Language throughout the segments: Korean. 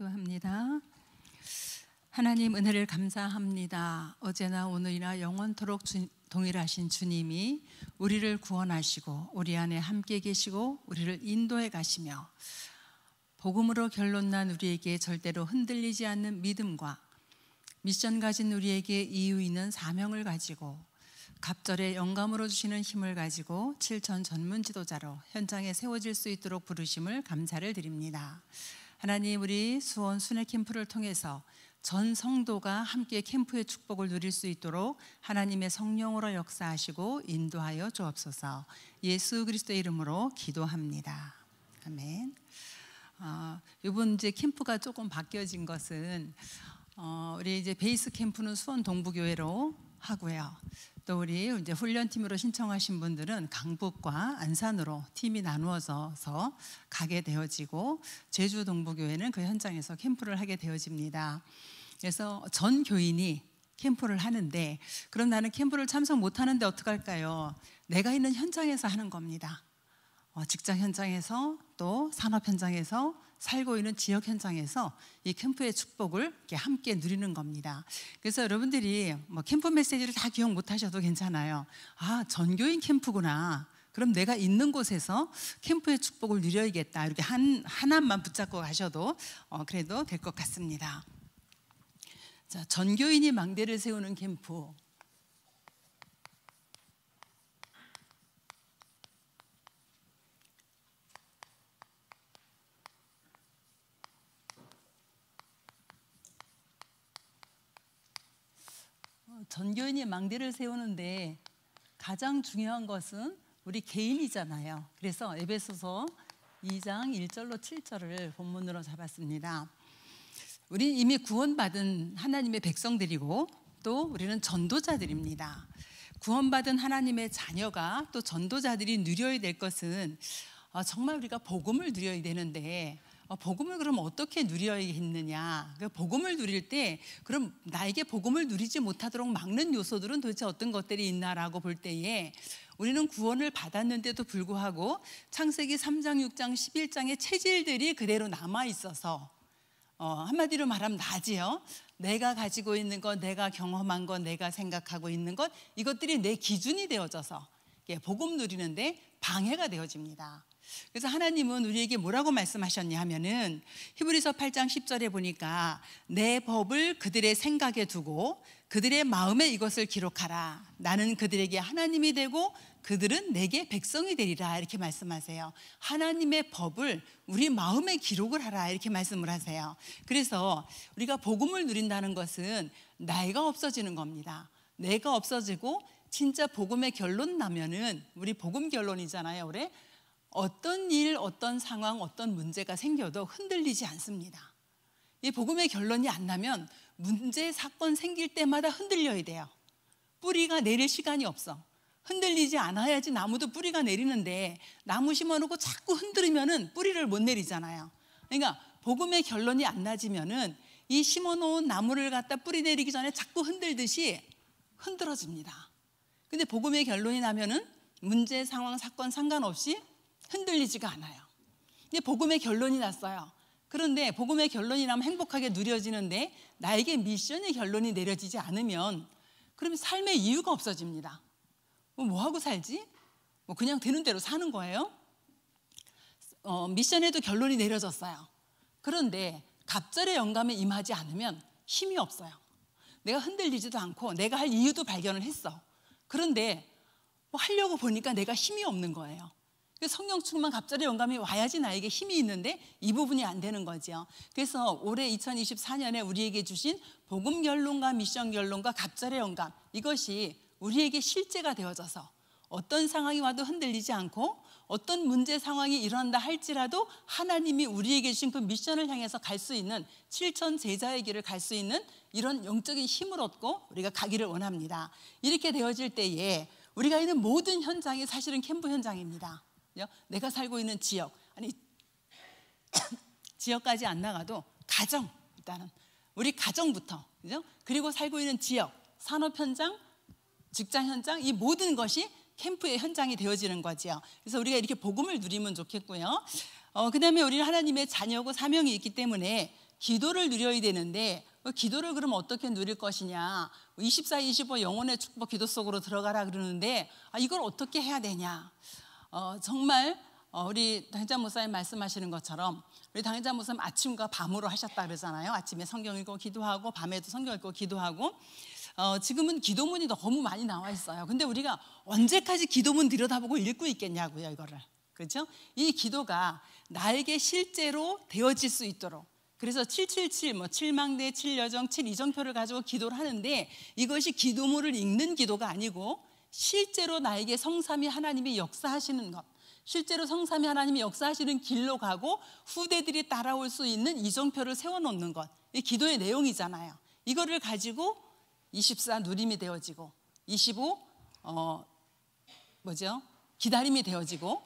기도합니다. 하나님 은혜를 감사합니다. 어제나 오늘이나 영원토록 주, 동일하신 주님이 우리를 구원하시고 우리 안에 함께 계시고 우리를 인도해 가시며 복음으로 결론난 우리에게 절대로 흔들리지 않는 믿음과 미션 가진 우리에게 이유 있는 사명을 가지고 갑절의 영감으로 주시는 힘을 가지고 7천 전문 지도자로 현장에 세워질 수 있도록 부르심을 감사를 드립니다. 하나님 우리 수원 순회 캠프를 통해서 전 성도가 함께 캠프의 축복을 누릴 수 있도록 하나님의 성령으로 역사하시고 인도하여 주옵소서. 예수 그리스도의 이름으로 기도합니다. 아멘. 어, 이번 이제 캠프가 조금 바뀌어진 것은 어, 우리 이제 베이스 캠프는 수원 동부교회로 하고요. 또 우리 이제 훈련팀으로 신청하신 분들은 강북과 안산으로 팀이 나누어져서 가게 되어지고 제주 동부교회는 그 현장에서 캠프를 하게 되어집니다. 그래서 전 교인이 캠프를 하는데 그럼 나는 캠프를 참석 못 하는데 어떡할까요? 내가 있는 현장에서 하는 겁니다. 어, 직장 현장에서 또 산업 현장에서 살고 있는 지역 현장에서 이 캠프의 축복을 함께 누리는 겁니다. 그래서 여러분들이 뭐 캠프 메시지를 다 기억 못 하셔도 괜찮아요. 아, 전교인 캠프구나. 그럼 내가 있는 곳에서 캠프의 축복을 누려야겠다. 이렇게 한, 하나만 붙잡고 가셔도 어, 그래도 될 것 같습니다. 자, 전교인이 망대를 세우는 캠프. 전교인이 망대를 세우는데 가장 중요한 것은 우리 개인이잖아요. 그래서 에베소서 2장 1절로 7절을 본문으로 잡았습니다. 우리 이미 구원받은 하나님의 백성들이고 또 우리는 전도자들입니다. 구원받은 하나님의 자녀가 또 전도자들이 누려야 될 것은 아, 정말 우리가 복음을 누려야 되는데 어, 복음을 그럼 어떻게 누려야겠느냐? 그 복음을 누릴 때 그럼 나에게 복음을 누리지 못하도록 막는 요소들은 도대체 어떤 것들이 있나라고 볼 때에 우리는 구원을 받았는데도 불구하고 창세기 3장, 6장, 11장의 체질들이 그대로 남아 있어서 어, 한마디로 말하면 나지요. 내가 가지고 있는 것, 내가 경험한 것, 내가 생각하고 있는 것 이것들이 내 기준이 되어져서 예, 복음 누리는데 방해가 되어집니다. 그래서 하나님은 우리에게 뭐라고 말씀하셨냐 하면은 히브리서 8장 10절에 보니까 내 법을 그들의 생각에 두고 그들의 마음에 이것을 기록하라. 나는 그들에게 하나님이 되고 그들은 내게 백성이 되리라. 이렇게 말씀하세요. 하나님의 법을 우리 마음에 기록을 하라. 이렇게 말씀을 하세요. 그래서 우리가 복음을 누린다는 것은 나이가 없어지는 겁니다. 내가 없어지고 진짜 복음의 결론 나면은 우리 복음 결론이잖아요. 그래 어떤 일, 어떤 상황, 어떤 문제가 생겨도 흔들리지 않습니다. 이 복음의 결론이 안 나면 문제, 사건 생길 때마다 흔들려야 돼요. 뿌리가 내릴 시간이 없어. 흔들리지 않아야지 나무도 뿌리가 내리는데 나무 심어놓고 자꾸 흔들으면은 뿌리를 못 내리잖아요. 그러니까 복음의 결론이 안 나지면은 이 심어놓은 나무를 갖다 뿌리 내리기 전에 자꾸 흔들듯이 흔들어집니다. 근데 복음의 결론이 나면은 문제, 상황, 사건 상관없이 흔들리지가 않아요. 근데 복음의 결론이 났어요. 그런데 복음의 결론이 나면 행복하게 누려지는데 나에게 미션의 결론이 내려지지 않으면 그러면 삶의 이유가 없어집니다. 뭐 하고 살지? 뭐 그냥 되는 대로 사는 거예요. 어, 미션에도 결론이 내려졌어요. 그런데 갑절의 영감에 임하지 않으면 힘이 없어요. 내가 흔들리지도 않고 내가 할 이유도 발견을 했어. 그런데 뭐 하려고 보니까 내가 힘이 없는 거예요. 그 성령 충만 갑자기 영감이 와야지 나에게 힘이 있는데 이 부분이 안 되는 거지 그래서 올해 2024년에 우리에게 주신 복음 결론과 미션 결론과 갑자기 영감 이것이 우리에게 실제가 되어져서 어떤 상황이 와도 흔들리지 않고 어떤 문제 상황이 일어난다 할지라도 하나님이 우리에게 주신 그 미션을 향해서 갈 수 있는 7천 제자의 길을 갈 수 있는 이런 영적인 힘을 얻고 우리가 가기를 원합니다. 이렇게 되어질 때에 우리가 있는 모든 현장이 사실은 캠프 현장입니다. 내가 살고 있는 지역, 아니 지역까지 안 나가도 가정 일단은 우리 가정부터 그죠? 그리고 살고 있는 지역, 산업 현장, 직장 현장 이 모든 것이 캠프의 현장이 되어지는 거지요. 그래서 우리가 이렇게 복음을 누리면 좋겠고요. 어, 그다음에 우리는 하나님의 자녀고 사명이 있기 때문에 기도를 누려야 되는데 어, 기도를 그럼 어떻게 누릴 것이냐. 24, 25 영혼의 축복 기도 속으로 들어가라 그러는데 아, 이걸 어떻게 해야 되냐. 어, 정말 어, 우리 당자 목사님 말씀하시는 것처럼 우리 당자 목사님 아침과 밤으로 하셨다 그러잖아요. 아침에 성경 읽고 기도하고 밤에도 성경 읽고 기도하고 어, 지금은 기도문이 너무 많이 나와 있어요. 근데 우리가 언제까지 기도문 들여다보고 읽고 있겠냐고요, 이거를. 그렇죠? 이 기도가 나에게 실제로 되어질 수 있도록 그래서 777, 뭐 7망대, 7여정, 7이정표를 가지고 기도를 하는데 이것이 기도물을 읽는 기도가 아니고 실제로 나에게 성삼이 하나님이 역사하시는 것. 실제로 성삼이 하나님이 역사하시는 길로 가고 후대들이 따라올 수 있는 이정표를 세워놓는 것. 이 기도의 내용이잖아요. 이거를 가지고 24 누림이 되어지고 25 어, 뭐죠? 기다림이 되어지고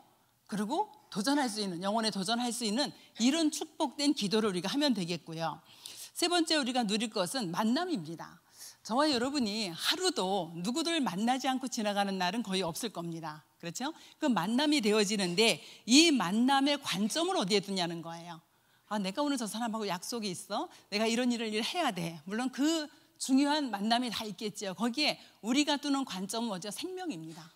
그리고 도전할 수 있는 영혼에 도전할 수 있는 이런 축복된 기도를 우리가 하면 되겠고요. 세 번째 우리가 누릴 것은 만남입니다. 저와 여러분이 하루도 누구들 만나지 않고 지나가는 날은 거의 없을 겁니다. 그렇죠? 그 만남이 되어지는데 이 만남의 관점을 어디에 두냐는 거예요. 아, 내가 오늘 저 사람하고 약속이 있어. 내가 이런 일을 해야 돼. 물론 그 중요한 만남이 다 있겠지요. 거기에 우리가 두는 관점은 뭐죠? 생명입니다.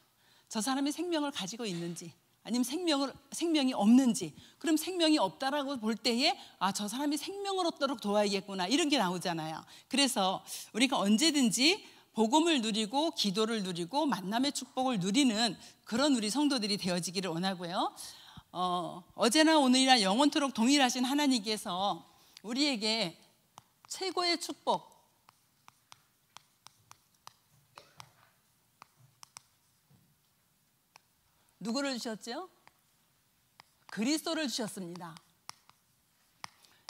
저 사람이 생명을 가지고 있는지, 아니면 생명을, 생명이 없는지 그럼 생명이 없다라고 볼 때에 아 저 사람이 생명을 얻도록 도와야겠구나 이런 게 나오잖아요. 그래서 우리가 언제든지 복음을 누리고 기도를 누리고 만남의 축복을 누리는 그런 우리 성도들이 되어지기를 원하고요. 어, 어제나 오늘이나 영원토록 동일하신 하나님께서 우리에게 최고의 축복, 누구를 주셨죠? 그리스도를 주셨습니다.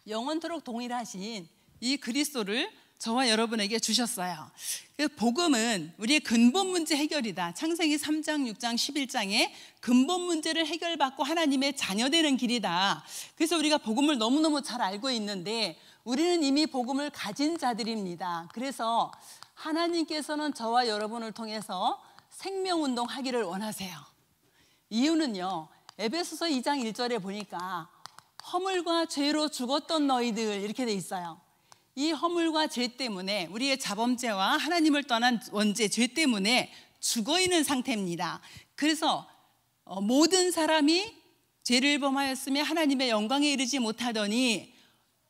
영원토록 동일하신 이 그리스도를 저와 여러분에게 주셨어요. 그 복음은 우리의 근본 문제 해결이다. 창세기 3장, 6장, 11장에 근본 문제를 해결받고 하나님의 자녀되는 길이다. 그래서 우리가 복음을 너무너무 잘 알고 있는데 우리는 이미 복음을 가진 자들입니다. 그래서 하나님께서는 저와 여러분을 통해서 생명운동 하기를 원하세요. 이유는요. 에베소서 2장 1절에 보니까 허물과 죄로 죽었던 너희들 이렇게 돼 있어요. 이 허물과 죄 때문에 우리의 자범죄와 하나님을 떠난 원죄 죄 때문에 죽어 있는 상태입니다. 그래서 어, 모든 사람이 죄를 범하였으며 하나님의 영광에 이르지 못하더니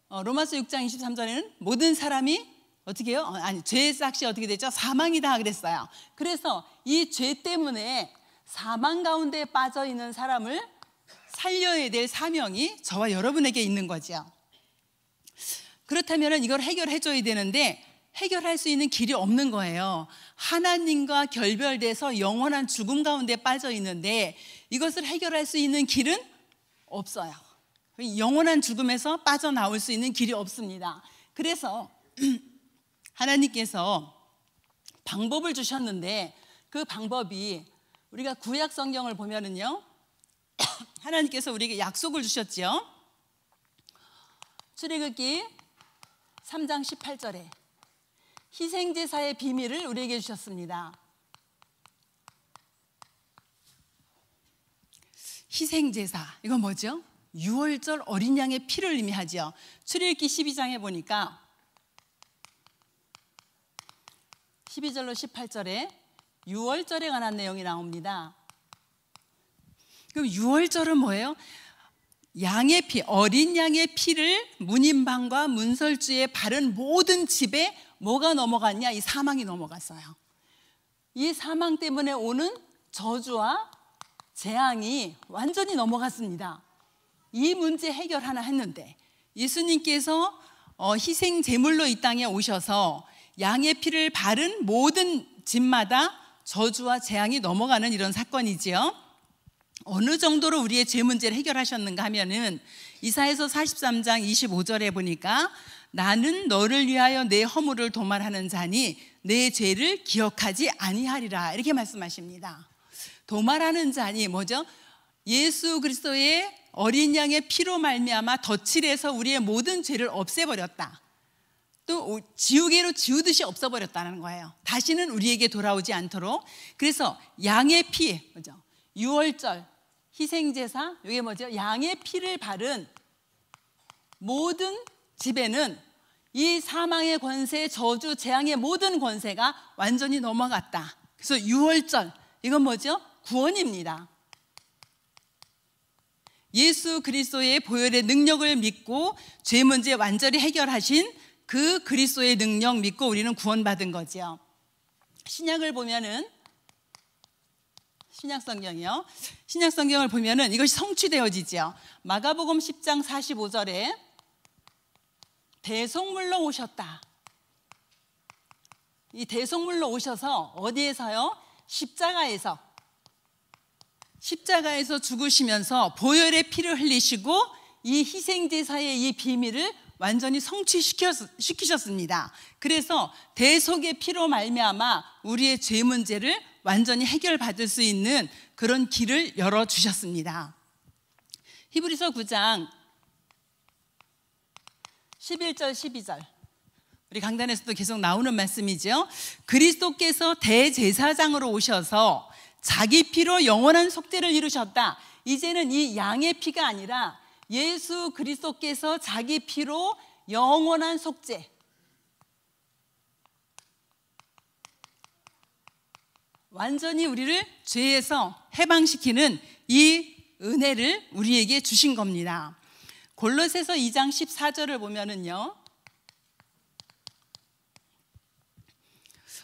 어, 로마서 6장 23절에는 모든 사람이 어떻게 요 어, 아니 죄의 싹시 어떻게 되죠? 사망이다 그랬어요. 그래서 이 죄 때문에 사망 가운데 빠져 있는 사람을 살려야 될 사명이 저와 여러분에게 있는 거죠. 그렇다면 이걸 해결해 줘야 되는데 해결할 수 있는 길이 없는 거예요. 하나님과 결별돼서 영원한 죽음 가운데 빠져 있는데 이것을 해결할 수 있는 길은 없어요. 영원한 죽음에서 빠져나올 수 있는 길이 없습니다. 그래서 하나님께서 방법을 주셨는데 그 방법이 우리가 구약 성경을 보면은요. 하나님께서 우리에게 약속을 주셨지요. 출애굽기 3장 18절에 희생 제사의 비밀을 우리에게 주셨습니다. 희생 제사. 이건 뭐죠? 유월절 어린 양의 피를 의미하죠. 출애굽기 12장에 보니까 12절로 18절에 6월절에 관한 내용이 나옵니다. 그럼 6월절은 뭐예요? 양의 피, 어린 양의 피를 문인방과 문설주에 바른 모든 집에 뭐가 넘어갔냐? 이 사망이 넘어갔어요. 이 사망 때문에 오는 저주와 재앙이 완전히 넘어갔습니다. 이 문제 해결 하나 했는데 예수님께서 어, 희생 제물로 이 땅에 오셔서 양의 피를 바른 모든 집마다 저주와 재앙이 넘어가는 이런 사건이지요. 어느 정도로 우리의 죄 문제를 해결하셨는가 하면은 이사에서 43장 25절에 보니까 나는 너를 위하여 내 허물을 도말하는 자니 내 죄를 기억하지 아니하리라 이렇게 말씀하십니다. 도말하는 자니 뭐죠? 예수 그리스도의 어린 양의 피로 말미암아 덧칠해서 우리의 모든 죄를 없애버렸다. 또 지우개로 지우듯이 없어버렸다는 거예요. 다시는 우리에게 돌아오지 않도록. 그래서 양의 피, 그죠? 6월절, 희생제사, 이게 뭐죠? 양의 피를 바른 모든 집에는 이 사망의 권세, 저주, 재앙의 모든 권세가 완전히 넘어갔다. 그래서 6월절, 이건 뭐죠? 구원입니다. 예수 그리스도의 보혈의 능력을 믿고 죄 문제 완전히 해결하신 그 그리스도의 능력 믿고 우리는 구원받은 거지요. 신약을 보면은 신약 성경이요. 신약 성경을 보면은 이것이 성취되어지지 마가복음 10장 45절에 대속물로 오셨다. 이 대속물로 오셔서 어디에서요? 십자가에서 십자가에서 죽으시면서 보혈의 피를 흘리시고 이 희생제사의 이 비밀을 완전히 성취시키셨습니다. 그래서 대속의 피로 말미암아 우리의 죄 문제를 완전히 해결받을 수 있는 그런 길을 열어 주셨습니다. 히브리서 9장 11절 12절 우리 강단에서도 계속 나오는 말씀이죠. 그리스도께서 대제사장으로 오셔서 자기 피로 영원한 속죄를 이루셨다. 이제는 이 양의 피가 아니라 예수 그리스도께서 자기 피로 영원한 속죄. 완전히 우리를 죄에서 해방시키는 이 은혜를 우리에게 주신 겁니다. 골로새서 2장 14절을 보면은요.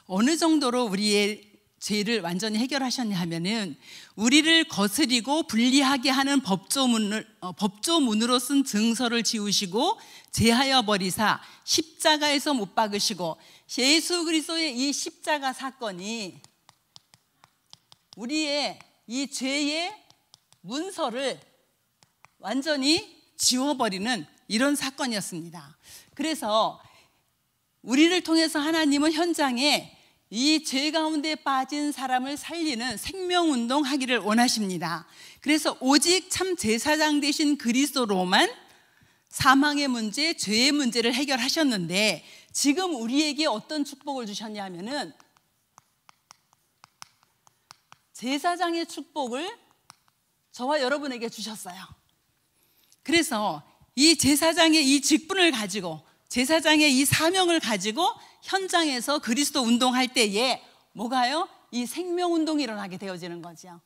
어느 정도로 우리의 죄를 완전히 해결하셨냐 하면은 우리를 거스리고 불리하게 하는 법조문을, 어, 법조문으로 쓴 증서를 지우시고 제하여 버리사 십자가에서 못 박으시고 예수 그리스도의 이 십자가 사건이 우리의 이 죄의 문서를 완전히 지워버리는 이런 사건이었습니다. 그래서 우리를 통해서 하나님은 현장에 이죄 가운데 빠진 사람을 살리는 생명운동 하기를 원하십니다. 그래서 오직 참 제사장 되신 그리스도로만 사망의 문제, 죄의 문제를 해결하셨는데 지금 우리에게 어떤 축복을 주셨냐 면은 제사장의 축복을 저와 여러분에게 주셨어요. 그래서 이 제사장의 이 직분을 가지고 제사장의 이 사명을 가지고 현장에서 그리스도 운동할 때에 뭐가요? 이 생명 운동이 일어나게 되어지는 거죠.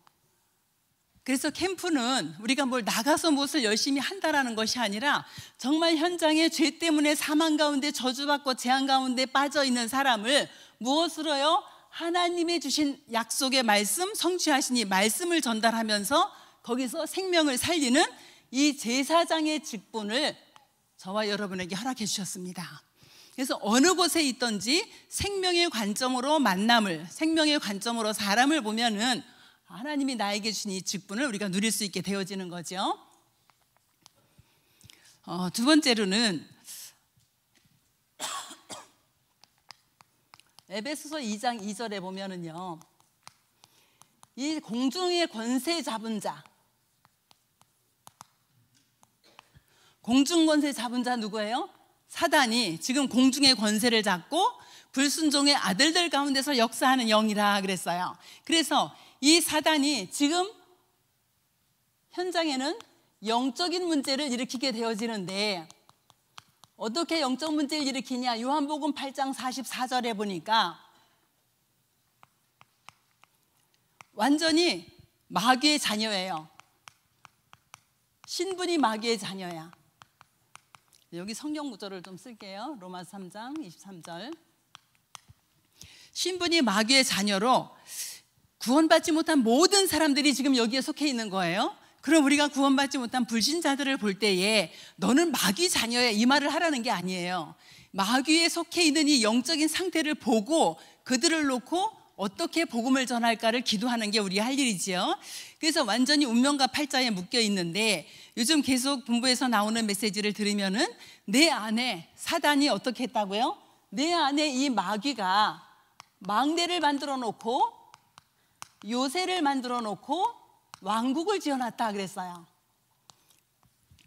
그래서 캠프는 우리가 뭘 나가서 무엇을 열심히 한다라는 것이 아니라 정말 현장에 죄 때문에 사망 가운데 저주받고 재앙 가운데 빠져 있는 사람을 무엇으로요? 하나님의 주신 약속의 말씀, 성취하신 이 말씀을 전달하면서 거기서 생명을 살리는 이 제사장의 직분을 저와 여러분에게 허락해 주셨습니다. 그래서 어느 곳에 있든지 생명의 관점으로 만남을, 생명의 관점으로 사람을 보면은 하나님이 나에게 주신 이 직분을 우리가 누릴 수 있게 되어지는 거죠. 어, 두 번째로는 에베소서 2장 2절에 보면은요. 이 공중의 권세 잡은 자. 공중 권세 잡은 자 누구예요? 사단이 지금 공중의 권세를 잡고 불순종의 아들들 가운데서 역사하는 영이라 그랬어요. 그래서 이 사단이 지금 현장에는 영적인 문제를 일으키게 되어지는데 어떻게 영적 문제를 일으키냐? 요한복음 8장 44절에 보니까 완전히 마귀의 자녀예요. 신분이 마귀의 자녀야. 여기 성경 구절을 좀 쓸게요. 로마서 3장 23절. 신분이 마귀의 자녀로 구원받지 못한 모든 사람들이 지금 여기에 속해 있는 거예요. 그럼 우리가 구원받지 못한 불신자들을 볼 때에 너는 마귀 자녀야 이 말을 하라는 게 아니에요. 마귀에 속해 있는 이 영적인 상태를 보고 그들을 놓고 어떻게 복음을 전할까를 기도하는 게 우리 할 일이지요. 그래서 완전히 운명과 팔자에 묶여 있는데 요즘 계속 본부에서 나오는 메시지를 들으면은 내 안에 사단이 어떻게 했다고요? 내 안에 이 마귀가 망대를 만들어 놓고 요새를 만들어 놓고 왕국을 지어놨다 그랬어요.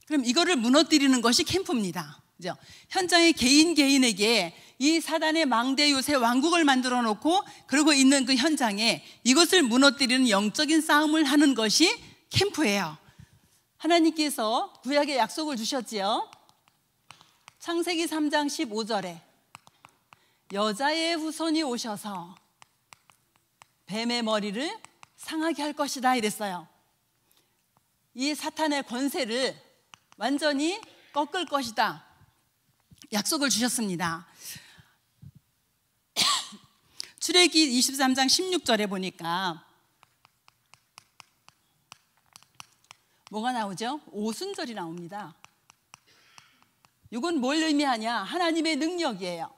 그럼 이거를 무너뜨리는 것이 캠프입니다. 그죠? 현장의 개인 개인에게 이 사단의 망대 요새 왕국을 만들어 놓고 그러고 있는 그 현장에 이것을 무너뜨리는 영적인 싸움을 하는 것이 캠프예요. 하나님께서 구약의 약속을 주셨지요. 창세기 3장 15절에 여자의 후손이 오셔서 뱀의 머리를 상하게 할 것이다 이랬어요. 이 사탄의 권세를 완전히 꺾을 것이다. 약속을 주셨습니다. 출애기 23장 16절에 보니까 뭐가 나오죠? 오순절이 나옵니다. 이건 뭘 의미하냐? 하나님의 능력이에요.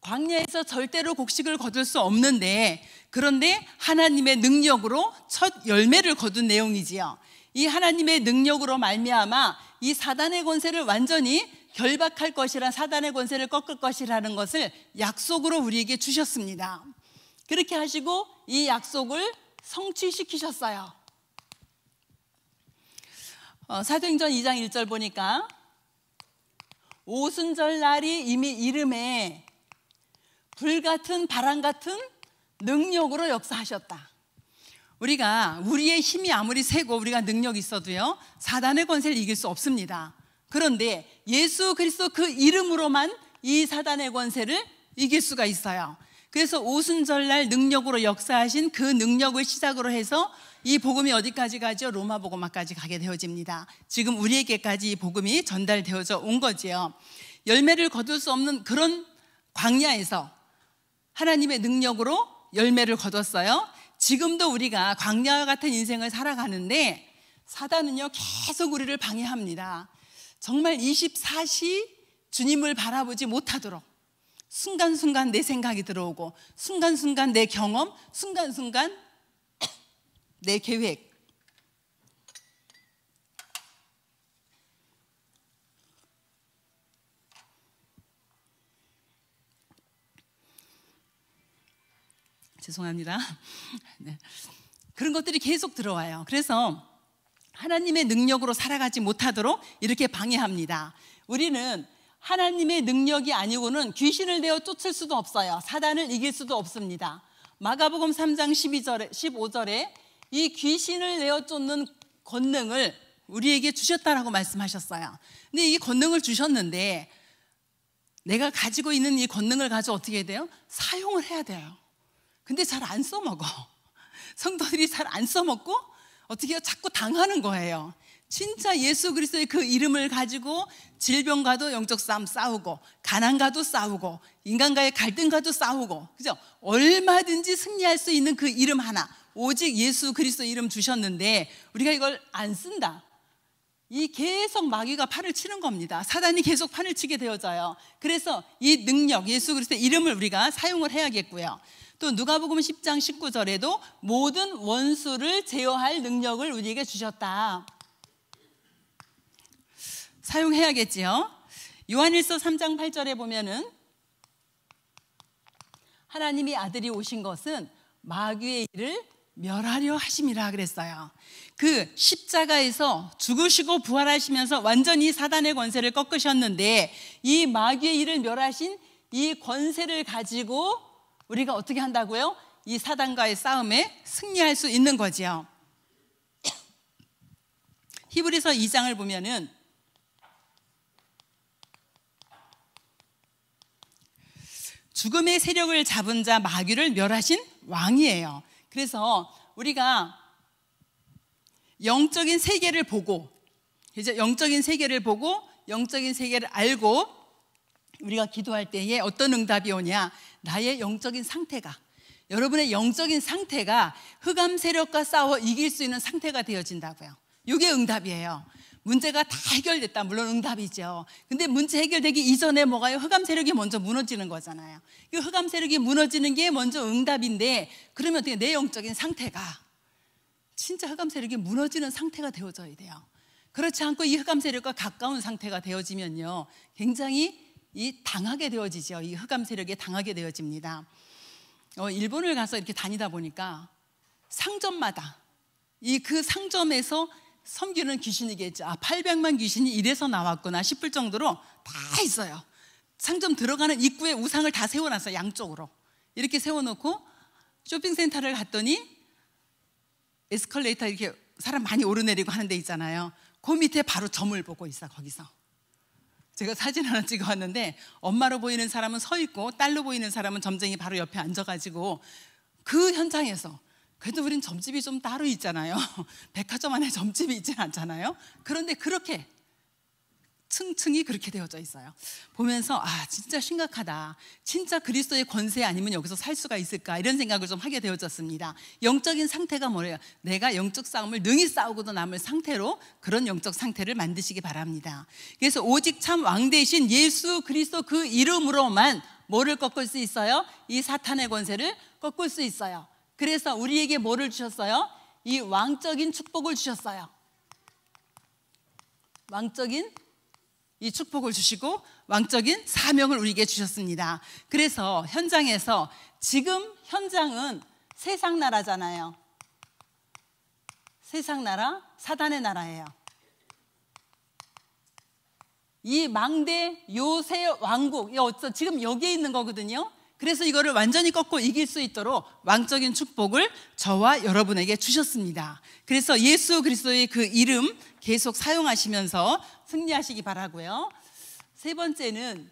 광야에서 절대로 곡식을 거둘 수 없는데 그런데 하나님의 능력으로 첫 열매를 거둔 내용이지요. 이 하나님의 능력으로 말미암아 이 사단의 권세를 완전히 결박할 것이라 사단의 권세를 꺾을 것이라는 것을 약속으로 우리에게 주셨습니다. 그렇게 하시고 이 약속을 성취시키셨어요. 어, 사도행전 2장 1절 보니까 오순절 날이 이미 이름에 불 같은 바람 같은 능력으로 역사하셨다. 우리가 우리의 힘이 아무리 세고 우리가 능력 있어도요 사단의 권세를 이길 수 없습니다. 그런데 예수 그리스도 그 이름으로만 이 사단의 권세를 이길 수가 있어요. 그래서 오순절날 능력으로 역사하신 그 능력을 시작으로 해서 이 복음이 어디까지 가죠? 로마 복음화까지 가게 되어집니다. 지금 우리에게까지 이 복음이 전달되어져 온 거지요. 열매를 거둘 수 없는 그런 광야에서 하나님의 능력으로 열매를 거뒀어요. 지금도 우리가 광야와 같은 인생을 살아가는데 사단은요 계속 우리를 방해합니다. 정말 24시 주님을 바라보지 못하도록 순간순간 내 생각이 들어오고 순간순간 내 경험, 순간순간 내 계획. 죄송합니다. 네. 그런 것들이 계속 들어와요. 그래서 하나님의 능력으로 살아가지 못하도록 이렇게 방해합니다. 우리는 하나님의 능력이 아니고는 귀신을 내어 쫓을 수도 없어요. 사단을 이길 수도 없습니다. 마가복음 3장 1 2절 15절에 이 귀신을 내어 쫓는 권능을 우리에게 주셨다라고 말씀하셨어요. 근데 이 권능을 주셨는데 내가 가지고 있는 이 권능을 가지고 어떻게 돼요? 사용을 해야 돼요. 근데 잘 안 써먹어. 성도들이 잘 안 써먹고 어떻게 해요? 자꾸 당하는 거예요. 진짜 예수 그리스도의 그 이름을 가지고 질병과도 영적 싸움 싸우고 가난과도 싸우고 인간과의 갈등과도 싸우고 그죠? 얼마든지 승리할 수 있는 그 이름 하나 오직 예수 그리스도 이름 주셨는데 우리가 이걸 안 쓴다. 이 계속 마귀가 판을 치는 겁니다. 사단이 계속 판을 치게 되어져요. 그래서 이 능력 예수 그리스도의 이름을 우리가 사용을 해야겠고요. 또 누가복음 10장 19절에도 모든 원수를 제어할 능력을 우리에게 주셨다. 사용해야겠지요. 요한일서 3장 8절에 보면은 하나님이 아들이 오신 것은 마귀의 일을 멸하려 하심이라 그랬어요. 그 십자가에서 죽으시고 부활하시면서 완전히 사단의 권세를 꺾으셨는데 이 마귀의 일을 멸하신 이 권세를 가지고 우리가 어떻게 한다고요? 이 사단과의 싸움에 승리할 수 있는 거지요. 히브리서 2장을 보면은 죽음의 세력을 잡은 자 마귀를 멸하신 왕이에요. 그래서 우리가 영적인 세계를 보고 이제 영적인 세계를 보고 영적인 세계를 알고 우리가 기도할 때에 어떤 응답이 오냐? 나의 영적인 상태가 여러분의 영적인 상태가 흑암 세력과 싸워 이길 수 있는 상태가 되어진다고요. 이게 응답이에요. 문제가 다 해결됐다. 물론 응답이죠. 근데 문제 해결되기 이전에 뭐가요? 흑암 세력이 먼저 무너지는 거잖아요. 그 흑암 세력이 무너지는 게 먼저 응답인데 그러면 어떻게 내 영적인 상태가 진짜 흑암 세력이 무너지는 상태가 되어져야 돼요. 그렇지 않고 이 흑암 세력과 가까운 상태가 되어지면요. 굉장히 이 당하게 되어지죠. 이 흑암 세력에 당하게 되어집니다. 어, 일본을 가서 이렇게 다니다 보니까 상점마다 이 그 상점에서 섬기는 귀신이겠죠. 아, 800만 귀신이 이래서 나왔구나 싶을 정도로 다 있어요. 상점 들어가는 입구에 우상을 다 세워놨어요. 양쪽으로. 이렇게 세워놓고 쇼핑센터를 갔더니 에스컬레이터 이렇게 사람 많이 오르내리고 하는 데 있잖아요. 그 밑에 바로 점을 보고 있어, 거기서. 제가 사진 하나 찍어 왔는데 엄마로 보이는 사람은 서 있고 딸로 보이는 사람은 점쟁이 바로 옆에 앉아가지고 그 현장에서 그래도 우린 점집이 좀 따로 있잖아요. 백화점 안에 점집이 있진 않잖아요. 그런데 그렇게 층층이 그렇게 되어져 있어요. 보면서 아 진짜 심각하다. 진짜 그리스도의 권세 아니면 여기서 살 수가 있을까 이런 생각을 좀 하게 되어졌습니다. 영적인 상태가 뭐래요? 내가 영적 싸움을 능히 싸우고도 남을 상태로 그런 영적 상태를 만드시기 바랍니다. 그래서 오직 참 왕 대신 예수 그리스도 그 이름으로만 뭐를 꺾을 수 있어요? 이 사탄의 권세를 꺾을 수 있어요. 그래서 우리에게 뭐를 주셨어요? 이 왕적인 축복을 주셨어요. 왕적인 이 축복을 주시고 왕적인 사명을 우리에게 주셨습니다. 그래서 현장에서 지금 현장은 세상 나라잖아요. 세상 나라, 사단의 나라예요. 이 망대 요새 왕국, 지금 여기에 있는 거거든요. 그래서 이거를 완전히 꺾고 이길 수 있도록 왕적인 축복을 저와 여러분에게 주셨습니다. 그래서 예수 그리스도의 그 이름 계속 사용하시면서 승리하시기 바라고요. 세 번째는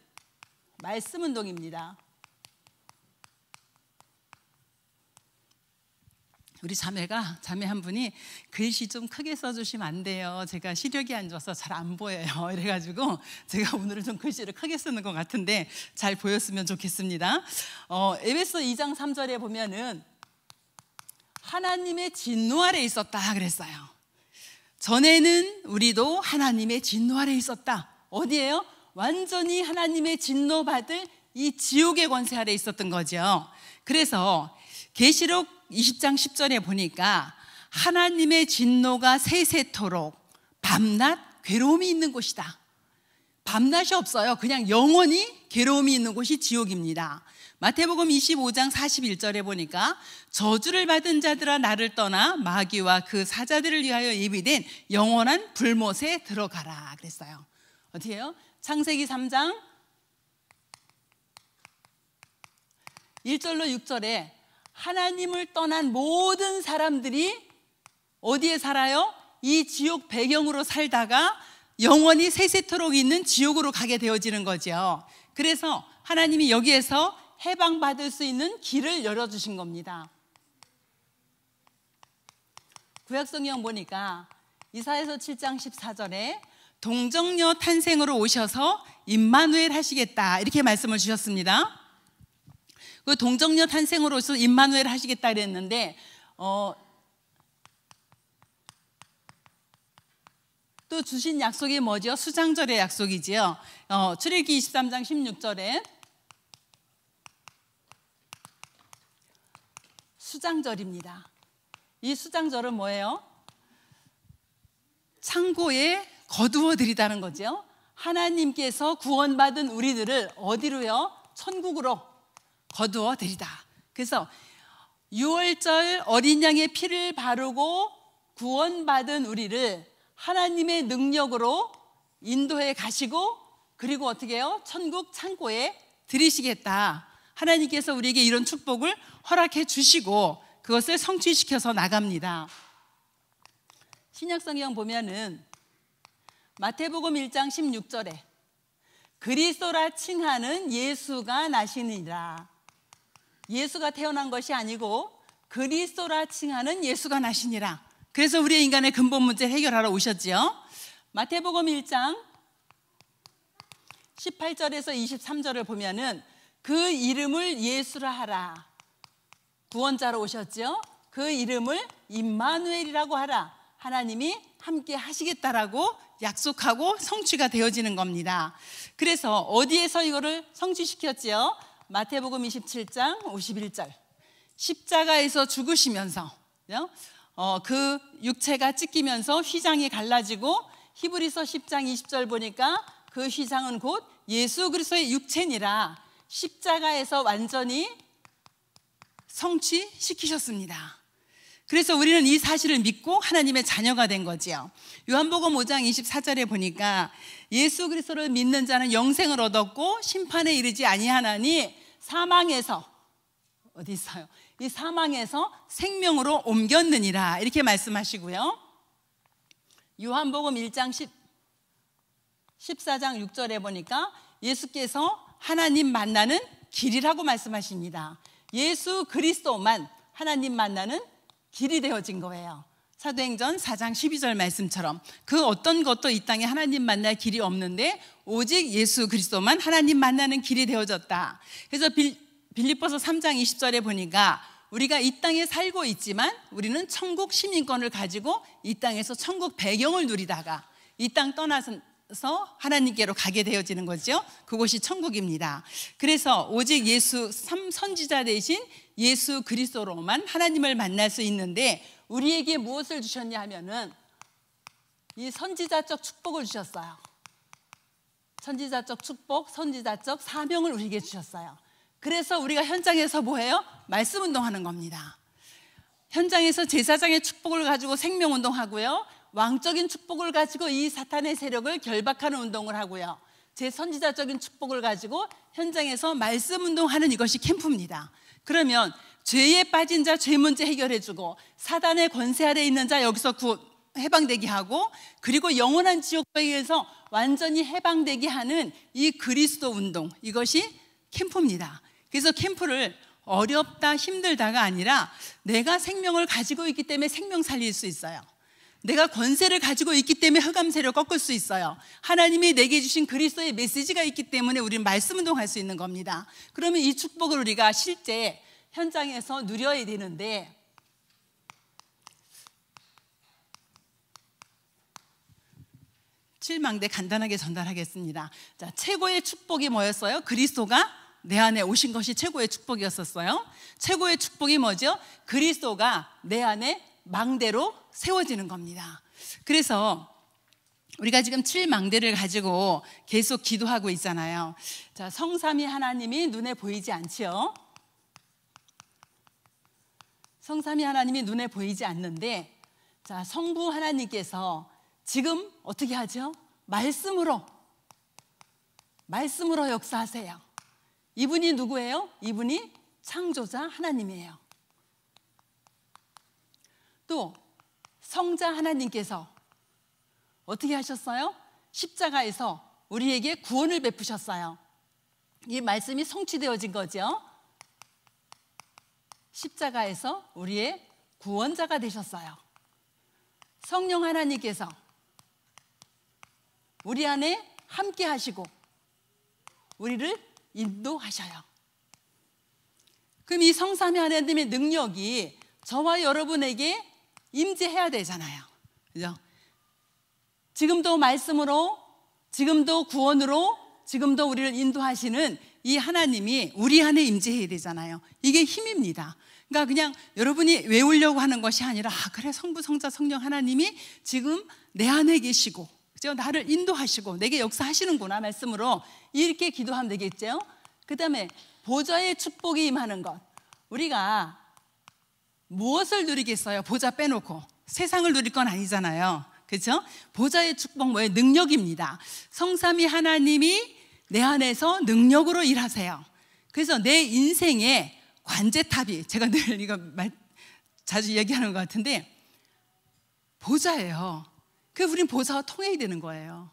말씀 운동입니다. 우리 자매가 자매 한 분이 글씨 좀 크게 써주시면 안 돼요. 제가 시력이 안 좋아서 잘 안 보여요. 이래가지고 제가 오늘은 좀 글씨를 크게 쓰는 것 같은데 잘 보였으면 좋겠습니다. 어, 에베소 2장 3절에 보면은 하나님의 진노 아래 있었다 그랬어요. 전에는 우리도 하나님의 진노 아래 있었다. 어디에요? 완전히 하나님의 진노 받을 이 지옥의 권세 아래 있었던 거죠. 그래서 계시록 20장 10절에 보니까 하나님의 진노가 세세토록 밤낮 괴로움이 있는 곳이다. 밤낮이 없어요. 그냥 영원히 괴로움이 있는 곳이 지옥입니다. 마태복음 25장 41절에 보니까 저주를 받은 자들아 나를 떠나 마귀와 그 사자들을 위하여 예비된 영원한 불못에 들어가라 그랬어요. 어떻게요? 해 창세기 3장 1절로 6절에 하나님을 떠난 모든 사람들이 어디에 살아요? 이 지옥 배경으로 살다가 영원히 세세토록 있는 지옥으로 가게 되어지는 거죠. 그래서 하나님이 여기에서 해방받을 수 있는 길을 열어주신 겁니다. 구약성경 보니까 이사에서 7장 14절에 동정녀 탄생으로 오셔서 임마누엘 하시겠다 이렇게 말씀을 주셨습니다. 그 동정녀 탄생으로서 임마누엘 하시겠다 그랬는데 어, 또 주신 약속이 뭐죠? 수장절의 약속이지요. 어, 출애기 23장 16절에 수장절입니다. 이 수장절은 뭐예요? 창고에 거두어 들이다는 거죠. 하나님께서 구원받은 우리들을 어디로요? 천국으로 거두어 드리다. 그래서 6월절 어린 양의 피를 바르고 구원받은 우리를 하나님의 능력으로 인도해 가시고 그리고 어떻게 해요? 천국 창고에 들이시겠다. 하나님께서 우리에게 이런 축복을 허락해 주시고 그것을 성취시켜서 나갑니다. 신약성경 보면은 마태복음 1장 16절에 그리스도라 칭하는 예수가 나시니라. 예수가 태어난 것이 아니고 그리스도라 칭하는 예수가 나시니라. 그래서 우리의 인간의 근본 문제 해결하러 오셨지요. 마태복음 1장 18절에서 23절을 보면은 그 이름을 예수라 하라. 구원자로 오셨지요. 그 이름을 임마누엘이라고 하라. 하나님이 함께 하시겠다라고 약속하고 성취가 되어지는 겁니다. 그래서 어디에서 이거를 성취시켰지요? 마태복음 27장 51절 십자가에서 죽으시면서 어, 그 육체가 찢기면서 휘장이 갈라지고 히브리서 10장 20절 보니까 그 휘장은 곧 예수 그리스도의 육체니라 십자가에서 완전히 성취시키셨습니다. 그래서 우리는 이 사실을 믿고 하나님의 자녀가 된 거지요. 요한복음 5장 24절에 보니까 예수 그리스도를 믿는 자는 영생을 얻었고 심판에 이르지 아니하나니 사망에서 어디 있어요? 이 사망에서 생명으로 옮겼느니라 이렇게 말씀하시고요. 요한복음 1장 10, 14장 6절에 보니까 예수께서 하나님 만나는 길이라고 말씀하십니다. 예수 그리스도만 하나님 만나는 길이 되어진 거예요. 사도행전 4장 12절 말씀처럼 그 어떤 것도 이 땅에 하나님 만날 길이 없는데 오직 예수 그리스도만 하나님 만나는 길이 되어졌다. 그래서 빌, 빌립보서 3장 20절에 보니까 우리가 이 땅에 살고 있지만 우리는 천국 시민권을 가지고 이 땅에서 천국 배경을 누리다가 이 땅 떠나서 하나님께로 가게 되어지는 거죠. 그곳이 천국입니다. 그래서 오직 예수 삼 선지자 대신 예수 그리스도로만 하나님을 만날 수 있는데 우리에게 무엇을 주셨냐 하면은 이 선지자적 축복을 주셨어요. 선지자적 축복, 선지자적 사명을 우리에게 주셨어요. 그래서 우리가 현장에서 뭐해요? 말씀 운동하는 겁니다. 현장에서 제사장의 축복을 가지고 생명 운동하고요. 왕적인 축복을 가지고 이 사탄의 세력을 결박하는 운동을 하고요. 제 선지자적인 축복을 가지고 현장에서 말씀 운동하는 이것이 캠프입니다. 그러면 죄에 빠진 자 죄 문제 해결해 주고 사단의 권세 아래 있는 자 여기서 구, 해방되게 하고 그리고 영원한 지옥에 의해서 완전히 해방되게 하는 이 그리스도 운동 이것이 캠프입니다. 그래서 캠프를 어렵다 힘들다가 아니라 내가 생명을 가지고 있기 때문에 생명 살릴 수 있어요. 내가 권세를 가지고 있기 때문에 흑암세를 꺾을 수 있어요. 하나님이 내게 주신 그리스도의 메시지가 있기 때문에 우리는 말씀 운동할 수 있는 겁니다. 그러면 이 축복을 우리가 실제 현장에서 누려야 되는데 실망대 간단하게 전달하겠습니다. 자, 최고의 축복이 뭐였어요? 그리스도가 내 안에 오신 것이 최고의 축복이었었어요. 최고의 축복이 뭐죠? 그리스도가 내 안에 망대로 세워지는 겁니다. 그래서 우리가 지금 7망대를 가지고 계속 기도하고 있잖아요. 자, 성삼이 하나님이 눈에 보이지 않지요. 성삼위 하나님이 눈에 보이지 않는데 자, 성부 하나님께서 지금 어떻게 하죠? 말씀으로 말씀으로 역사하세요. 이분이 누구예요? 이분이 창조자 하나님이에요. 또 성자 하나님께서 어떻게 하셨어요? 십자가에서 우리에게 구원을 베푸셨어요. 이 말씀이 성취되어진 거죠. 십자가에서 우리의 구원자가 되셨어요. 성령 하나님께서 우리 안에 함께 하시고 우리를 인도하셔요. 그럼 이 성삼위 하나님의 능력이 저와 여러분에게 임재해야 되잖아요. 그죠? 지금도 말씀으로, 지금도 구원으로, 지금도 우리를 인도하시는 이 하나님이 우리 안에 임재해야 되잖아요. 이게 힘입니다. 그러니까 그냥 여러분이 외우려고 하는 것이 아니라 아, 그래 성부 성자 성령 하나님이 지금 내 안에 계시고 그죠? 나를 인도하시고 내게 역사하시는구나 말씀으로 이렇게 기도하면 되겠죠. 그다음에 보좌의 축복이 임하는 것. 우리가 무엇을 누리겠어요? 보좌 빼놓고 세상을 누릴 건 아니잖아요. 그죠? 보좌의 축복 뭐예요? 능력입니다. 성삼위 하나님이 내 안에서 능력으로 일하세요. 그래서 내 인생의 관제탑이 제가 늘 이거 말, 자주 얘기하는 것 같은데 보좌예요. 그 우린 보좌와 통일이 되는 거예요.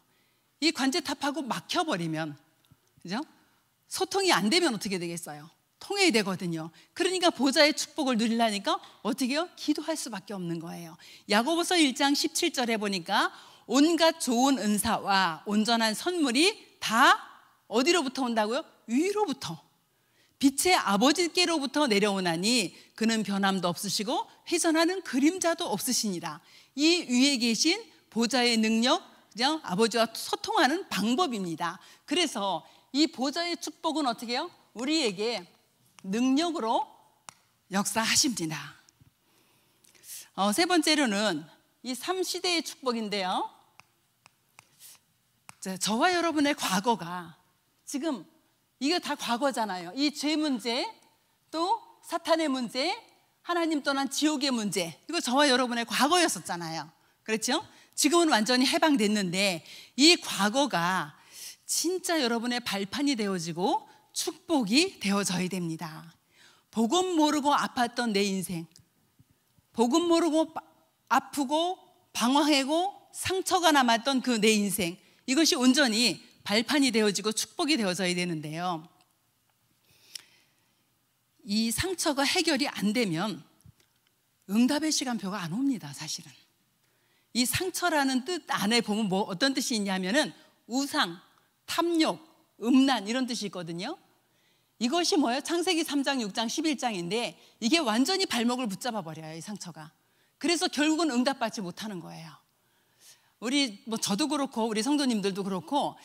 이 관제탑하고 막혀버리면 그죠? 소통이 안 되면 어떻게 되겠어요? 통일이 되거든요. 그러니까 보좌의 축복을 누리려니까 어떻게 요 기도할 수밖에 없는 거예요. 야고보서 1장 17절에 보니까 온갖 좋은 은사와 온전한 선물이 다 어디로부터 온다고요? 위로부터. 빛의 아버지께로부터 내려오나니 그는 변함도 없으시고 회전하는 그림자도 없으시니라. 이 위에 계신 보좌의 능력, 그냥 아버지와 소통하는 방법입니다. 그래서 이 보좌의 축복은 어떻게 해요? 우리에게 능력으로 역사하십니다. 어, 세 번째로는 이 3시대의 축복인데요. 저와 여러분의 과거가 지금 이게 다 과거잖아요. 이 죄 문제, 또 사탄의 문제, 하나님 떠난 지옥의 문제. 이거 저와 여러분의 과거였었잖아요. 그렇죠? 지금은 완전히 해방됐는데 이 과거가 진짜 여러분의 발판이 되어지고 축복이 되어져야 됩니다. 복음 모르고 아팠던 내 인생. 복음 모르고 아프고 방황하고 상처가 남았던 그 내 인생. 이것이 온전히 발판이 되어지고 축복이 되어져야 되는데요. 이 상처가 해결이 안 되면 응답의 시간표가 안 옵니다, 사실은. 이 상처라는 뜻 안에 보면 뭐 어떤 뜻이 있냐면은 우상, 탐욕, 음란 이런 뜻이 있거든요. 이것이 뭐예요? 창세기 3장, 6장, 11장인데 이게 완전히 발목을 붙잡아 버려요, 이 상처가. 그래서 결국은 응답받지 못하는 거예요. 우리 뭐 저도 그렇고 우리 성도님들도 그렇고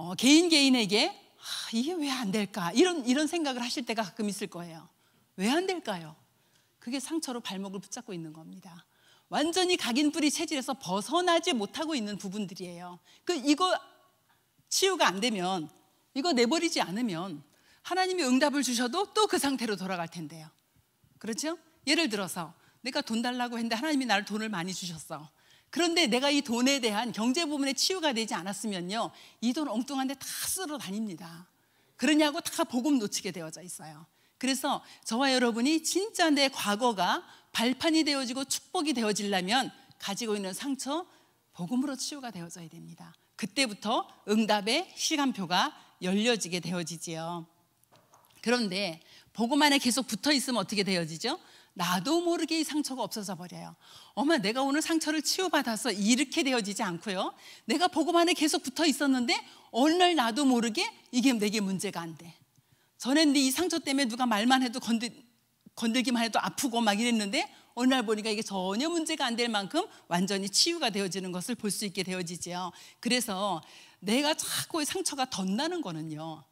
어, 개인 개인에게 아, 이게 왜 안 될까? 이런, 이런 생각을 하실 때가 가끔 있을 거예요. 왜 안 될까요? 그게 상처로 발목을 붙잡고 있는 겁니다. 완전히 각인 뿌리 체질에서 벗어나지 못하고 있는 부분들이에요. 그 이거 치유가 안 되면 이거 내버리지 않으면 하나님이 응답을 주셔도 또 그 상태로 돌아갈 텐데요. 그렇죠? 예를 들어서 내가 돈 달라고 했는데 하나님이 나를 돈을 많이 주셨어. 그런데 내가 이 돈에 대한 경제 부분에 치유가 되지 않았으면요. 이 돈 엉뚱한 데다 쓸어 다닙니다. 그러냐고 다 복음 놓치게 되어져 있어요. 그래서 저와 여러분이 진짜 내 과거가 발판이 되어지고 축복이 되어지려면 가지고 있는 상처 복음으로 치유가 되어져야 됩니다. 그때부터 응답의 시간표가 열려지게 되어지지요. 그런데 복음 안에 계속 붙어 있으면 어떻게 되어지죠? 나도 모르게 이 상처가 없어져 버려요. 엄마, 내가 오늘 상처를 치유받아서 이렇게 되어지지 않고요. 내가 보고 만에 계속 붙어 있었는데 어느 날 나도 모르게 이게 내게 문제가 안 돼. 전엔 네 이 상처 때문에 누가 말만 해도 건들, 건들기만 해도 아프고 막 이랬는데 어느 날 보니까 이게 전혀 문제가 안 될 만큼 완전히 치유가 되어지는 것을 볼 수 있게 되어지지 그래서 내가 자꾸 상처가 덧나는 거는요.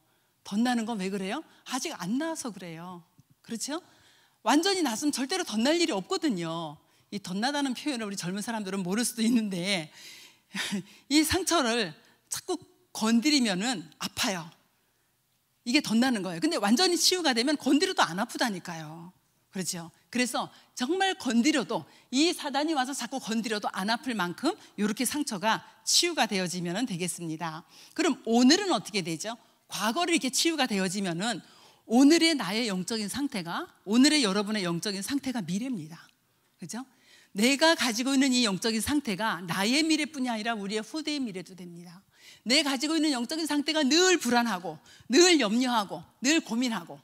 덧나는 건 왜 그래요? 아직 안 나와서 그래요. 그렇죠? 완전히 났으면 절대로 덧날 일이 없거든요. 이 덧나다는 표현을 우리 젊은 사람들은 모를 수도 있는데 이 상처를 자꾸 건드리면은 아파요. 이게 덧나는 거예요. 근데 완전히 치유가 되면 건드려도 안 아프다니까요. 그렇죠? 그래서 정말 건드려도 이 사단이 와서 자꾸 건드려도 안 아플 만큼 이렇게 상처가 치유가 되어지면 되겠습니다. 그럼 오늘은 어떻게 되죠? 과거를 이렇게 치유가 되어지면은 오늘의 나의 영적인 상태가 오늘의 여러분의 영적인 상태가 미래입니다. 그죠? 내가 가지고 있는 이 영적인 상태가 나의 미래뿐이 아니라 우리의 후대의 미래도 됩니다. 내 가지고 있는 영적인 상태가 늘 불안하고 늘 염려하고 늘 고민하고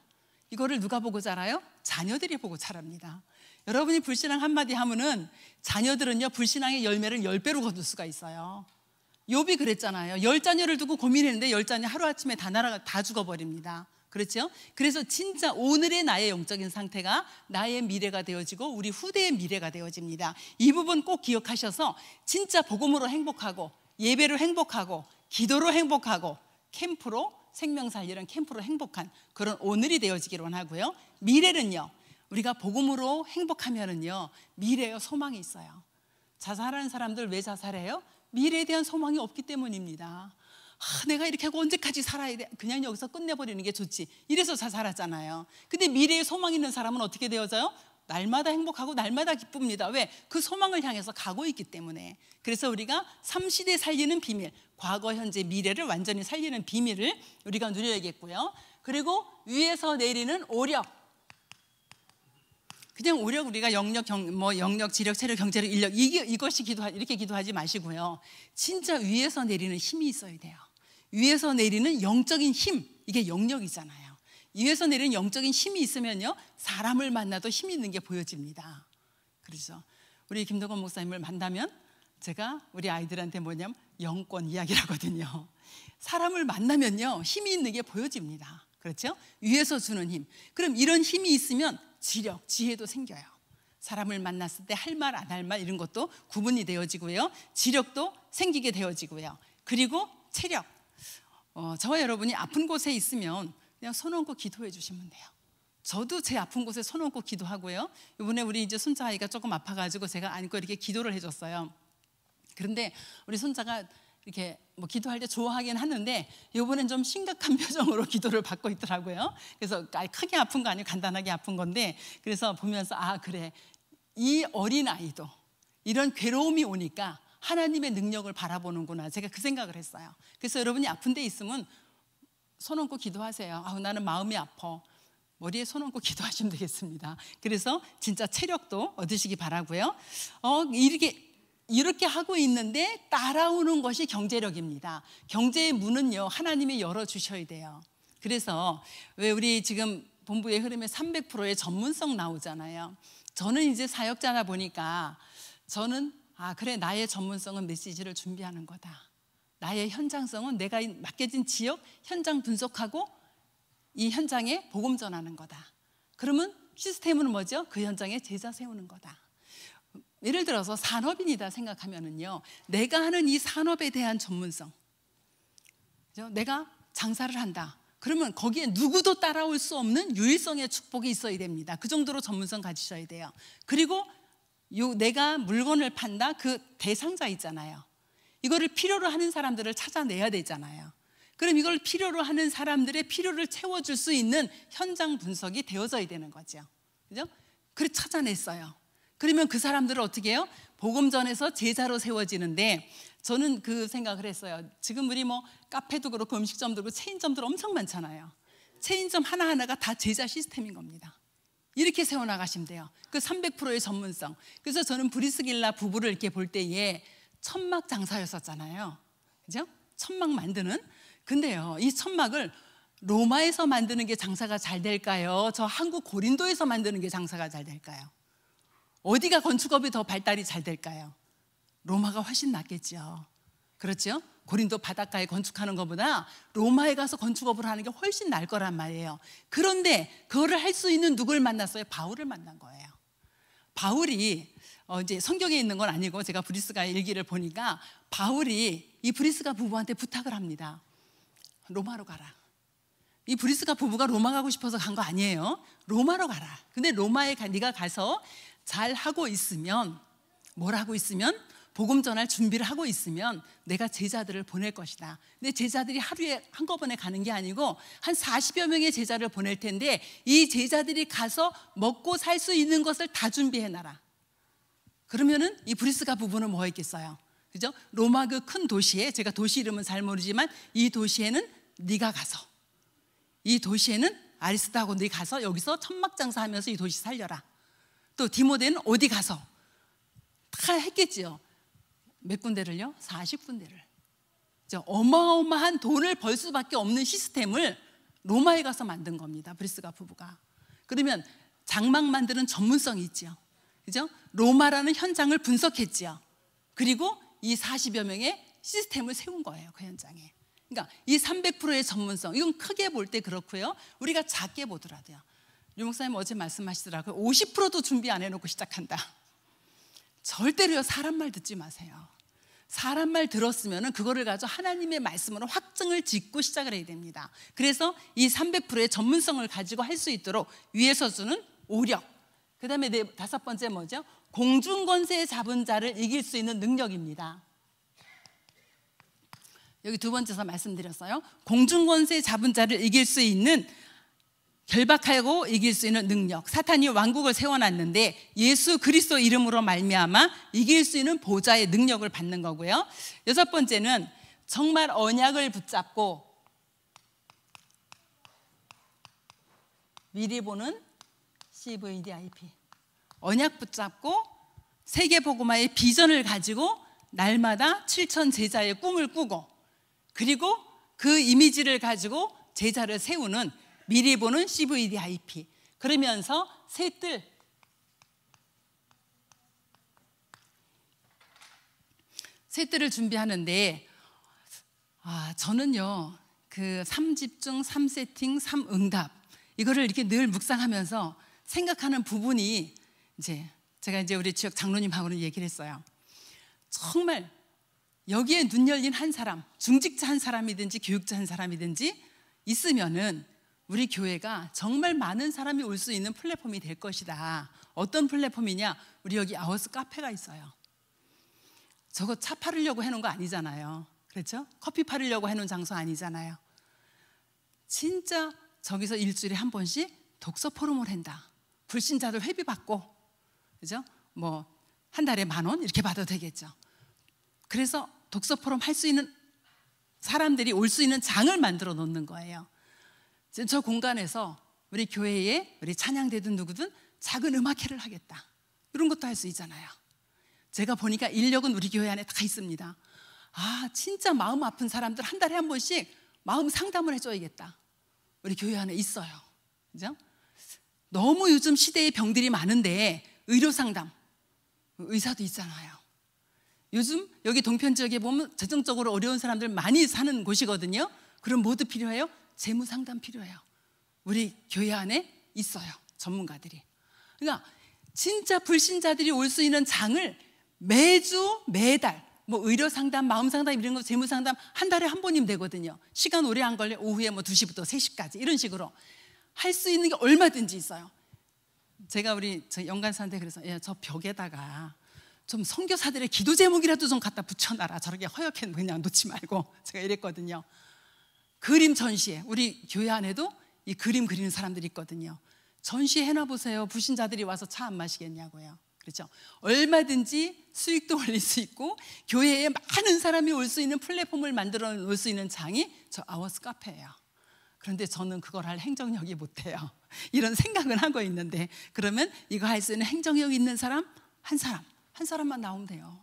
이거를 누가 보고 자라요? 자녀들이 보고 자랍니다. 여러분이 불신앙 한마디 하면은 자녀들은요 불신앙의 열매를 열 배로 거둘 수가 있어요. 욥이 그랬잖아요. 열 자녀를 두고 고민했는데 열 자녀 하루 아침에 다 날아가 다 죽어버립니다. 그렇죠? 그래서 진짜 오늘의 나의 영적인 상태가 나의 미래가 되어지고 우리 후대의 미래가 되어집니다. 이 부분 꼭 기억하셔서 진짜 복음으로 행복하고 예배로 행복하고 기도로 행복하고 캠프로 생명 살리는 캠프로 행복한 그런 오늘이 되어지길 원하고요. 미래는요. 우리가 복음으로 행복하면은요. 미래에 소망이 있어요. 자살하는 사람들 왜 자살해요? 미래에 대한 소망이 없기 때문입니다. 아, 내가 이렇게 하고 언제까지 살아야 돼? 그냥 여기서 끝내버리는 게 좋지. 이래서 잘 살았잖아요. 근데 미래에 소망 있는 사람은 어떻게 되어져요? 날마다 행복하고 날마다 기쁩니다. 왜? 그 소망을 향해서 가고 있기 때문에. 그래서 우리가 삼시대 살리는 비밀, 과거, 현재, 미래를 완전히 살리는 비밀을 우리가 누려야겠고요. 그리고 위에서 내리는 오력. 그냥 오력 우리가 영역 경, 뭐영역 지력 체력 경제력 인력 이게 이것이 기도 이렇게 기도하지 마시고요. 진짜 위에서 내리는 힘이 있어야 돼요. 위에서 내리는 영적인 힘, 이게 영역이잖아요. 위에서 내리는 영적인 힘이 있으면요, 사람을 만나도 힘 있는 게 보여집니다. 그렇죠. 우리 김동건 목사님을 만나면 제가 우리 아이들한테 뭐냐면 영권 이야기라거든요. 사람을 만나면요, 힘이 있는 게 보여집니다. 그렇죠? 위에서 주는 힘. 그럼 이런 힘이 있으면 지력, 지혜도 생겨요. 사람을 만났을 때 할 말 안 할 말 이런 것도 구분이 되어지고요. 지력도 생기게 되어지고요. 그리고 체력, 어, 저와 여러분이 아픈 곳에 있으면 그냥 손 얹고 기도해 주시면 돼요. 저도 제 아픈 곳에 손 얹고 기도하고요. 이번에 우리 이제 손자 아이가 조금 아파가지고 제가 안고 이렇게 기도를 해줬어요. 그런데 우리 손자가 이렇게 뭐 기도할 때 좋아하긴 하는데 이번엔 좀 심각한 표정으로 기도를 받고 있더라고요. 그래서 크게 아픈 거 아니고 간단하게 아픈 건데 그래서 보면서 아 그래 이 어린 아이도 이런 괴로움이 오니까 하나님의 능력을 바라보는구나. 제가 그 생각을 했어요. 그래서 여러분이 아픈 데 있으면 손 얹고 기도하세요. 아우, 나는 마음이 아파. 머리에 손 얹고 기도하시면 되겠습니다. 그래서 진짜 체력도 얻으시기 바라고요. 어, 이렇게 이렇게 하고 있는데 따라오는 것이 경제력입니다. 경제의 문은요, 하나님이 열어주셔야 돼요. 그래서 왜 우리 지금 본부의 흐름에 300%의 전문성 나오잖아요. 저는 이제 사역자다 보니까 저는 아, 그래, 나의 전문성은 메시지를 준비하는 거다. 나의 현장성은 내가 맡겨진 지역, 현장 분석하고 이 현장에 복음 전하는 거다. 그러면 시스템은 뭐죠? 그 현장에 제자 세우는 거다. 예를 들어서 산업인이다 생각하면은요, 내가 하는 이 산업에 대한 전문성. 그죠? 내가 장사를 한다. 그러면 거기에 누구도 따라올 수 없는 유일성의 축복이 있어야 됩니다. 그 정도로 전문성 가지셔야 돼요. 그리고 요 내가 물건을 판다 그 대상자 있잖아요. 이거를 필요로 하는 사람들을 찾아내야 되잖아요. 그럼 이걸 필요로 하는 사람들의 필요를 채워줄 수 있는 현장 분석이 되어져야 되는 거죠. 그죠? 그래 찾아냈어요. 그러면 그 사람들을 어떻게 해요? 복음전에서 제자로 세워지는데 저는 그 생각을 했어요. 지금 우리 뭐 카페도 그렇고 음식점도 그렇고 체인점들 엄청 많잖아요. 체인점 하나하나가 다 제자 시스템인 겁니다. 이렇게 세워나가시면 돼요. 그 300%의 전문성. 그래서 저는 브리스길라 부부를 이렇게 볼 때에 천막 장사였었잖아요. 그죠? 천막 만드는. 근데요, 이 천막을 로마에서 만드는 게 장사가 잘 될까요? 저 한국 고린도에서 만드는 게 장사가 잘 될까요? 어디가 건축업이 더 발달이 잘 될까요? 로마가 훨씬 낫겠죠. 그렇죠? 고린도 바닷가에 건축하는 것보다 로마에 가서 건축업을 하는 게 훨씬 나을 거란 말이에요. 그런데 그거를 할 수 있는 누굴 만났어요? 바울을 만난 거예요. 바울이 어 이제 성경에 있는 건 아니고 제가 브리스가 일기를 보니까 바울이 이 브리스가 부부한테 부탁을 합니다. 로마로 가라. 이 브리스가 부부가 로마 가고 싶어서 간 거 아니에요. 로마로 가라. 근데 로마에 가, 네가 가서 잘 하고 있으면 뭘 하고 있으면 복음 전할 준비를 하고 있으면 내가 제자들을 보낼 것이다. 근데 제자들이 하루에 한꺼번에 가는 게 아니고 한 40여 명의 제자를 보낼 텐데 이 제자들이 가서 먹고 살 수 있는 것을 다 준비해 놔라. 그러면은 이 브리스가 부부는 뭐 했겠어요? 그죠? 로마 그 큰 도시에 제가 도시 이름은 잘 모르지만 이 도시에는 네가 가서 이 도시에는 아리스타하고 네 가서 여기서 천막 장사하면서 이 도시 살려라. 또 디모데는 어디 가서 다 했겠지요. 몇 군데를요? 40군데를. 어마어마한 돈을 벌 수밖에 없는 시스템을 로마에 가서 만든 겁니다. 브리스가 부부가. 그러면 장막 만드는 전문성이 있지 그죠? 로마라는 현장을 분석했지요. 그리고 이 40여 명의 시스템을 세운 거예요. 그 현장에. 그러니까 이 300%의 전문성. 이건 크게 볼 때 그렇고요. 우리가 작게 보더라도요. 유목사님 어제 말씀하시더라고요. 50%도 준비 안 해놓고 시작한다. 절대로요. 사람 말 듣지 마세요. 사람 말 들었으면 그거를 가지고 하나님의 말씀으로 확증을 짓고 시작을 해야 됩니다. 그래서 이 300%의 전문성을 가지고 할 수 있도록 위에서 주는 오력. 그 다음에 네, 다섯 번째 뭐죠? 공중권세 잡은 자를 이길 수 있는 능력입니다. 여기 두 번째서 말씀드렸어요. 공중권세 잡은 자를 이길 수 있는 결박하고 이길 수 있는 능력. 사탄이 왕국을 세워놨는데 예수 그리스도 이름으로 말미암아 이길 수 있는 보좌의 능력을 받는 거고요. 여섯 번째는 정말 언약을 붙잡고 미리 보는 CVDIP. 언약 붙잡고 세계 복음화의 비전을 가지고 날마다 7천 제자의 꿈을 꾸고 그리고 그 이미지를 가지고 제자를 세우는 미리 보는 CVD IP. 그러면서 새뜰 새뜰을 준비하는데 아, 저는요. 그 3집중, 3세팅, 3응답 이거를 이렇게 늘 묵상하면서 생각하는 부분이 이제 제가 이제 우리 지역 장로님하고는 얘기를 했어요. 정말 여기에 눈 열린 한 사람, 중직자 한 사람이든지 교육자 한 사람이든지 있으면은 우리 교회가 정말 많은 사람이 올 수 있는 플랫폼이 될 것이다. 어떤 플랫폼이냐? 우리 여기 아워스 카페가 있어요. 저거 차 팔으려고 해놓은 거 아니잖아요. 그렇죠? 커피 팔으려고 해놓은 장소 아니잖아요. 진짜 저기서 일주일에 한 번씩 독서 포럼을 한다. 불신자들 회비 받고, 그죠? 뭐, 한 달에 만 원? 이렇게 받아도 되겠죠. 그래서 독서 포럼 할 수 있는 사람들이 올 수 있는 장을 만들어 놓는 거예요. 저 공간에서 우리 교회에 우리 찬양대든 누구든 작은 음악회를 하겠다. 이런 것도 할 수 있잖아요. 제가 보니까 인력은 우리 교회 안에 다 있습니다. 아, 진짜 마음 아픈 사람들 한 달에 한 번씩 마음 상담을 해줘야겠다. 우리 교회 안에 있어요. 그죠? 너무 요즘 시대에 병들이 많은데 의료 상담, 의사도 있잖아요. 요즘 여기 동편 지역에 보면 재정적으로 어려운 사람들 많이 사는 곳이거든요. 그럼 뭐도 필요해요? 재무 상담 필요해요. 우리 교회 안에 있어요. 전문가들이. 그러니까 진짜 불신자들이 올 수 있는 장을 매주 매달 뭐 의료 상담, 마음 상담 이런 거 재무 상담 한 달에 한 번이면 되거든요. 시간 오래 안 걸려. 오후에 뭐 2시부터 3시까지 이런 식으로 할 수 있는 게 얼마든지 있어요. 제가 우리 저연관사한테 그래서 예, 저 벽에다가 좀 선교사들의 기도 제목이라도 좀 갖다 붙여놔라. 저렇게 허옇게 그냥 놓지 말고 제가 이랬거든요. 그림 전시회. 우리 교회 안에도 이 그림 그리는 사람들이 있거든요. 전시 해놔 보세요. 부신자들이 와서 차 안 마시겠냐고요. 그렇죠? 얼마든지 수익도 올릴 수 있고 교회에 많은 사람이 올 수 있는 플랫폼을 만들어 놓을 수 있는 장이 저 아워스 카페예요. 그런데 저는 그걸 할 행정력이 못해요. 이런 생각은 하고 있는데 그러면 이거 할 수 있는 행정력 있는 사람 한 사람 한 사람만 나오면 돼요.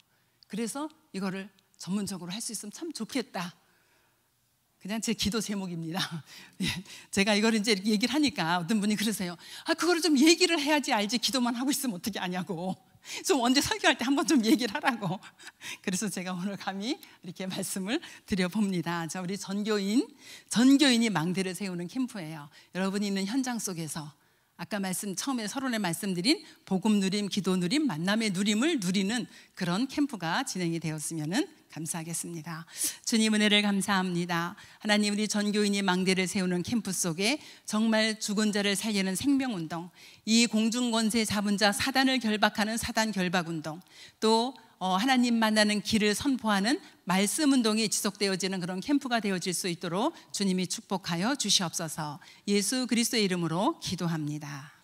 그래서 이거를 전문적으로 할 수 있으면 참 좋겠다 그냥 제 기도 제목입니다. 예, 제가 이걸 이제 얘기를 하니까 어떤 분이 그러세요. 아, 그거를 좀 얘기를 해야지 알지. 기도만 하고 있으면 어떻게 아냐고. 좀 언제 설교할 때 한번 좀 얘기를 하라고. 그래서 제가 오늘 감히 이렇게 말씀을 드려봅니다. 자, 우리 전교인, 전교인이 망대를 세우는 캠프예요. 여러분이 있는 현장 속에서 아까 말씀 처음에 서론에 말씀드린 복음 누림, 기도 누림, 만남의 누림을 누리는 그런 캠프가 진행이 되었으면은 감사하겠습니다. 주님 은혜를 감사합니다. 하나님 우리 전교인이 망대를 세우는 캠프 속에 정말 죽은 자를 살리는 생명 운동, 이 공중 권세 잡은 자 사단을 결박하는 사단 결박 운동, 또 어, 하나님 만나는 길을 선포하는 말씀 운동이 지속되어지는 그런 캠프가 되어질 수 있도록 주님이 축복하여 주시옵소서. 예수 그리스도의 이름으로 기도합니다.